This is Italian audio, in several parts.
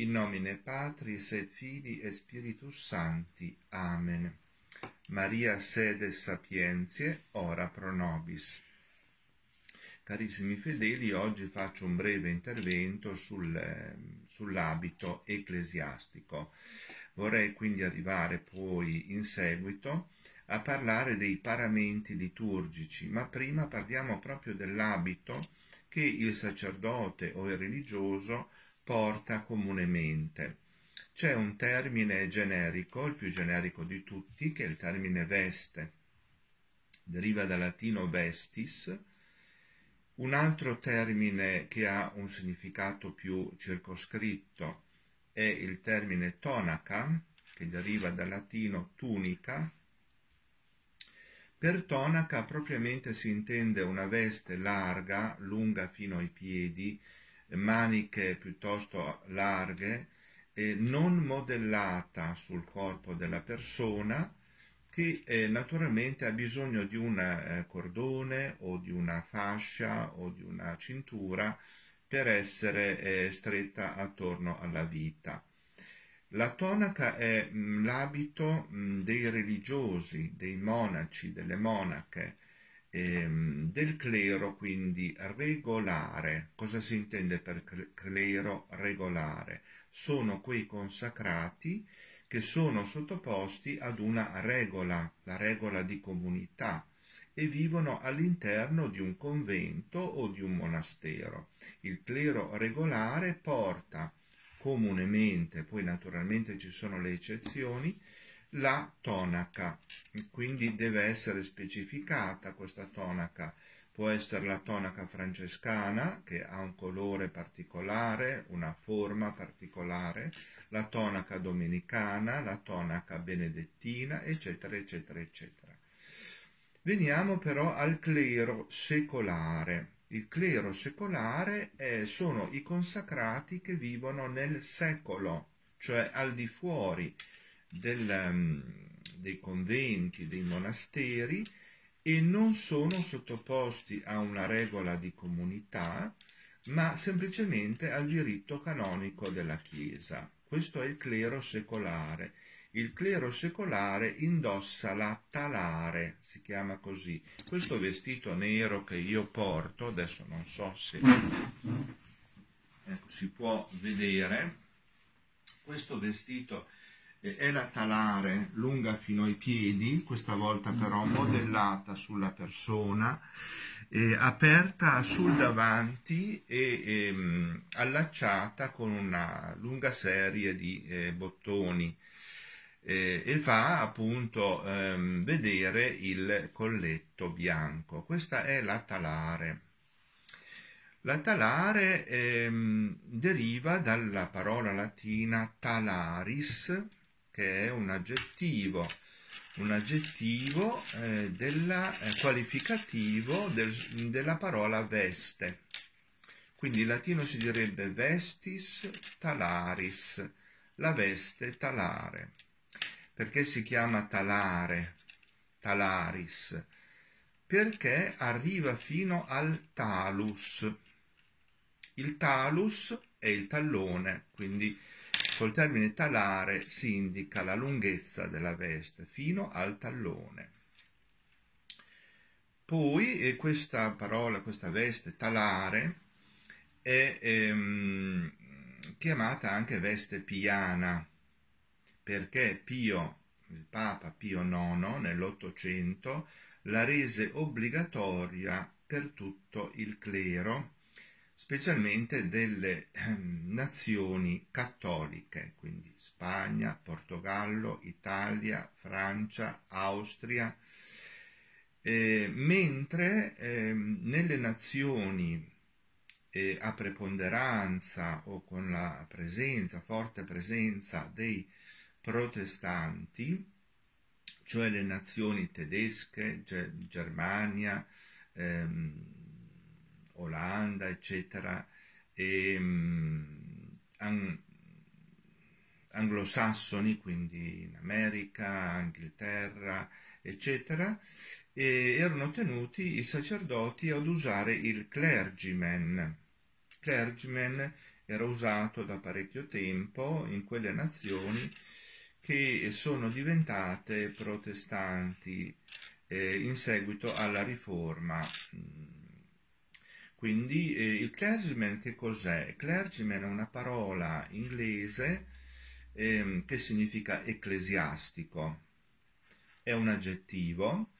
In nomine Patris et Fili e Spiritus Sancti. Amen. Maria sede sapientiae, ora pro nobis. Carissimi fedeli, oggi faccio un breve intervento sul, ehm, sull'abito ecclesiastico. Vorrei quindi arrivare poi in seguito a parlare dei paramenti liturgici, ma prima parliamo proprio dell'abito che il sacerdote o il religioso porta comunemente. C'è un termine generico, il più generico di tutti, che è il termine veste. Deriva dal latino vestis. Un altro termine che ha un significato più circoscritto è il termine tonaca, che deriva dal latino tunica. Per tonaca propriamente si intende una veste larga, lunga fino ai piedi, maniche piuttosto larghe, eh, non modellata sul corpo della persona, che eh, naturalmente ha bisogno di un eh, cordone o di una fascia o di una cintura per essere eh, stretta attorno alla vita. La tonaca è mh, mm, l'abito mh, mm, dei religiosi, dei monaci, delle monache, ehm, del clero quindi regolare. Cosa si intende per clero regolare? Sono quei consacrati che sono sottoposti ad una regola, la regola di comunità, e vivono all'interno di un convento o di un monastero. Il clero regolare porta comunemente, poi naturalmente ci sono le eccezioni, la tonaca, quindi deve essere specificata questa tonaca. Può essere la tonaca francescana, che ha un colore particolare, una forma particolare, la tonaca domenicana, la tonaca benedettina, eccetera, eccetera, eccetera. Veniamo però al clero secolare. Il clero secolare è, eh, sono i consacrati che vivono nel secolo, cioè al di fuori del, ehm, dei conventi, dei monasteri e non sono sottoposti a una regola di comunità, ma semplicemente al diritto canonico della Chiesa. Questo è il clero secolare. Il clero secolare indossa la talare, si chiama così. Questo vestito nero che io porto, adesso non so se ecco, si può vedere, questo vestito è la talare lunga fino ai piedi, questa volta però mm-hmm. modellata sulla persona, eh, aperta sul davanti e ehm, allacciata con una lunga serie di eh, bottoni eh, e fa appunto ehm, vedere il colletto bianco. Questa è la talare. La talare ehm, deriva dalla parola latina talaris, che è un aggettivo, un aggettivo eh, della, eh, qualificativo del, della parola veste. Quindi in latino si direbbe vestis talaris, la veste talare. Perché si chiama talare, talaris? Perché arriva fino al talus. Il talus è il tallone, quindi Col termine talare si indica la lunghezza della veste fino al tallone. Poi eh, questa parola, questa veste talare, è ehm, chiamata anche veste piana, perché Pio, il Papa Pio IX, nell'Ottocento, la rese obbligatoria per tutto il clero specialmente delle ehm, nazioni cattoliche, quindi Spagna, Portogallo, Italia, Francia, Austria, eh, mentre eh, nelle nazioni eh, a preponderanza o con la presenza, forte presenza dei protestanti, cioè le nazioni tedesche, Germania, ehm, Olanda, eccetera, e, mh, mm, an, anglosassoni, quindi in America, Inghilterra, eccetera, e erano tenuti i sacerdoti ad usare il clergyman. Clergyman era usato da parecchio tempo in quelle nazioni che sono diventate protestanti eh, in seguito alla riforma mm, quindi eh, il clergyman che cos'è? Clergyman è una parola inglese eh, che significa ecclesiastico, è un aggettivo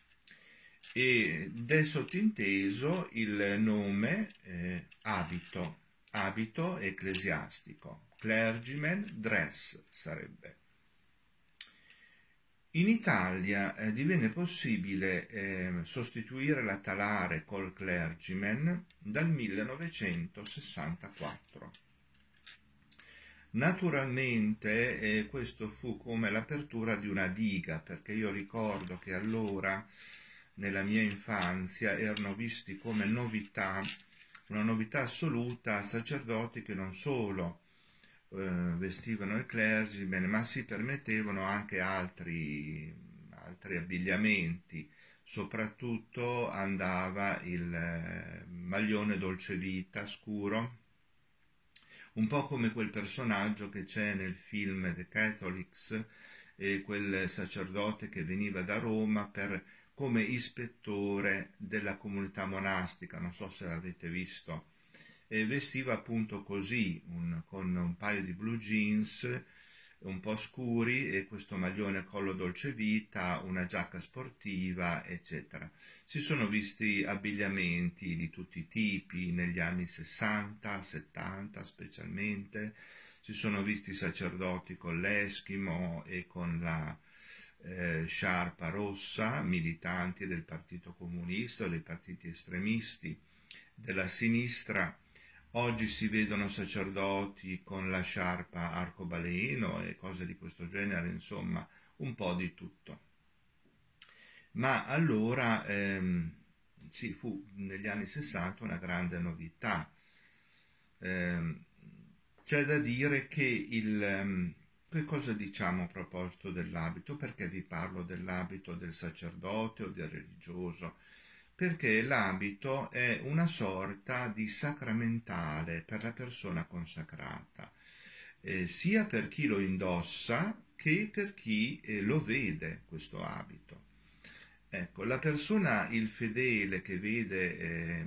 ed è sottinteso il nome eh, abito, abito ecclesiastico, clergyman dress sarebbe. In Italia eh, divenne possibile eh, sostituire la talare col clergyman dal 1964. Naturalmente eh, questo fu come l'apertura di una diga, perché io ricordo che allora, nella mia infanzia, erano visti come novità, una novità assoluta, sacerdoti che non solo eh, vestivano i clergimene, ma si permettevano anche altri, altri abbigliamenti, soprattutto andava il eh, maglione dolcevita scuro, un po' come quel personaggio che c'è nel film The Catholics, eh, quel sacerdote che veniva da Roma per, come ispettore della comunità monastica, non so se l'avete visto e vestiva appunto così, un, con un paio di blue jeans un po' scuri e questo maglione a collo dolce vita, una giacca sportiva, eccetera. Si sono visti abbigliamenti di tutti i tipi negli anni 60, 70 specialmente, si sono visti sacerdoti con l'eschimo e con la eh, sciarpa rossa, militanti del Partito Comunista, dei partiti estremisti, della sinistra, Oggi si vedono sacerdoti con la sciarpa arcobaleno e cose di questo genere, insomma, un po' di tutto. Ma allora ehm, sì, fu negli anni 60 una grande novità. Eh, c'è da dire che il... Ehm, che cosa diciamo a proposito dell'abito? Perché vi parlo dell'abito del sacerdote o del religioso? perché l'abito è una sorta di sacramentale per la persona consacrata, eh, sia per chi lo indossa che per chi eh, lo vede questo abito. Ecco, la persona, il fedele che vede eh,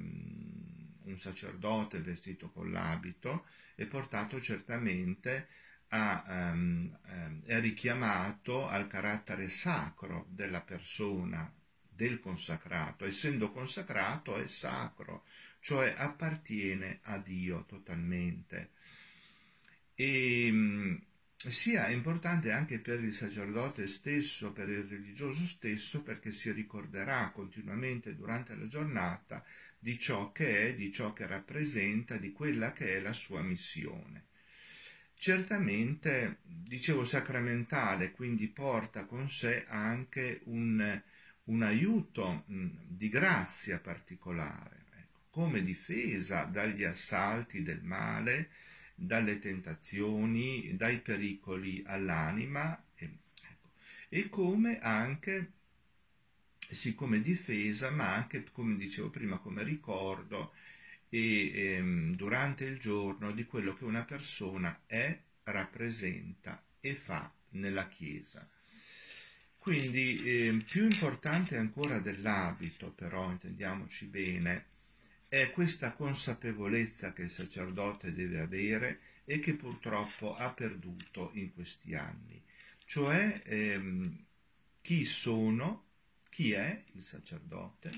un sacerdote vestito con l'abito, è portato certamente a, um, è richiamato al carattere sacro della persona del consacrato, essendo consacrato è sacro, cioè appartiene a Dio totalmente. E mm, sia importante anche per il sacerdote stesso, per il religioso stesso, perché si ricorderà continuamente durante la giornata di ciò che è, di ciò che rappresenta, di quella che è la sua missione. Certamente, dicevo, sacramentale, quindi porta con sé anche un, un aiuto mm, di grazia particolare, ecco, come difesa dagli assalti del male, dalle tentazioni, dai pericoli all'anima e, ecco, e come anche sì come difesa ma anche come dicevo prima come ricordo e ehm, durante il giorno di quello che una persona è, rappresenta e fa nella Chiesa. Quindi eh, più importante ancora dell'abito, però intendiamoci bene, è questa consapevolezza che il sacerdote deve avere e che purtroppo ha perduto in questi anni, cioè ehm, chi sono, chi è il sacerdote,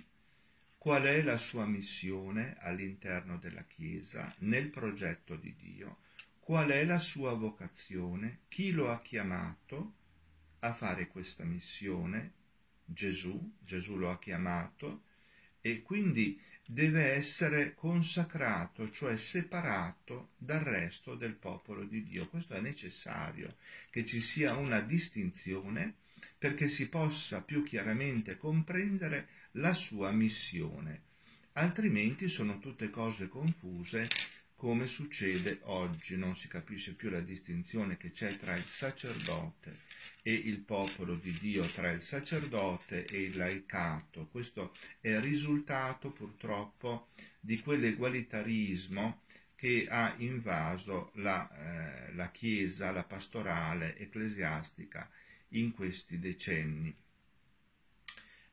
qual è la sua missione all'interno della Chiesa, nel progetto di Dio, qual è la sua vocazione, chi lo ha chiamato, a fare questa missione Gesù, Gesù lo ha chiamato e quindi deve essere consacrato, cioè separato dal resto del popolo di Dio. Questo è necessario, che ci sia una distinzione perché si possa più chiaramente comprendere la sua missione, altrimenti sono tutte cose confuse come succede oggi. Non si capisce più la distinzione che c'è tra il sacerdote e il popolo di Dio, tra il sacerdote e il laicato. Questo è il risultato purtroppo di quell'egualitarismo che ha invaso la, eh, la Chiesa, la pastorale ecclesiastica in questi decenni.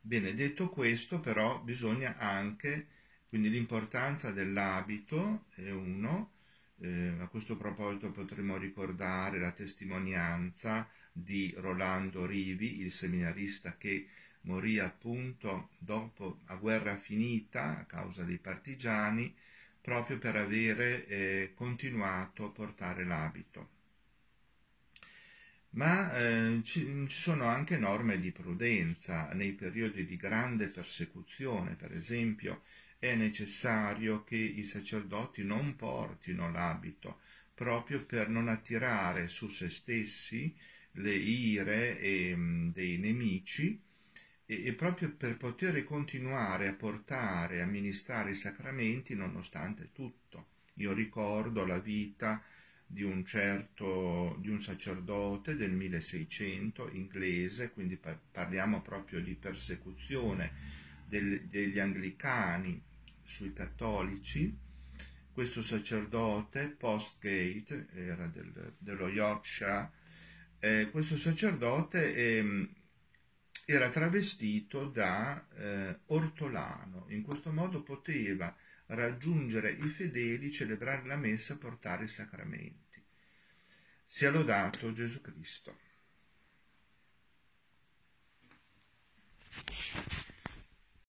Bene, detto questo però bisogna anche quindi l'importanza dell'abito è uno, eh, a questo proposito potremmo ricordare la testimonianza di Rolando Rivi, il seminarista che morì appunto dopo la guerra finita a causa dei partigiani, proprio per avere eh, continuato a portare l'abito. Ma eh, ci, ci sono anche norme di prudenza nei periodi di grande persecuzione, per esempio è necessario che i sacerdoti non portino l'abito, proprio per non attirare su se stessi le ire e, mm, dei nemici e, e, proprio per poter continuare a portare, e amministrare i sacramenti nonostante tutto. Io ricordo la vita di un certo, di un sacerdote del 1600 inglese, quindi parliamo proprio di persecuzione del, degli anglicani sui cattolici. Questo sacerdote, Postgate, era del, dello Yorkshire, eh, questo sacerdote eh, era travestito da eh, ortolano, in questo modo poteva raggiungere i fedeli, celebrare la messa, portare i sacramenti. Sia lodato Gesù Cristo.